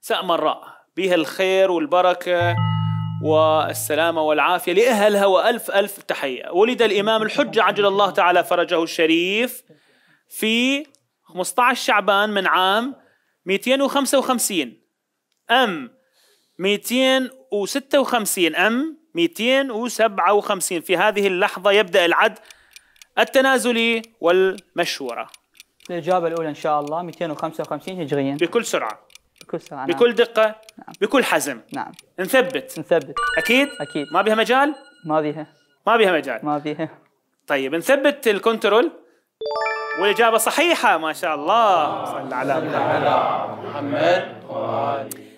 سأمراء بها الخير والبركة والسلامة والعافية لأهلها وألف ألف تحية ولد الإمام الحجة عجل الله تعالى فرجه الشريف في 15 شعبان من عام 255 أم 256 أم 257 في هذه اللحظة يبدأ العد التنازلي والمشورة الإجابة الأولى إن شاء الله 255 هجريا بكل سرعة بكل سرعه نعم. بكل دقه نعم. بكل حزم نعم نثبت نثبت اكيد اكيد ما بها مجال ما بيها ما بيها مجال ما بيها طيب نثبت الكنترول والاجابه صحيحه ما شاء الله صلى على محمد وعلى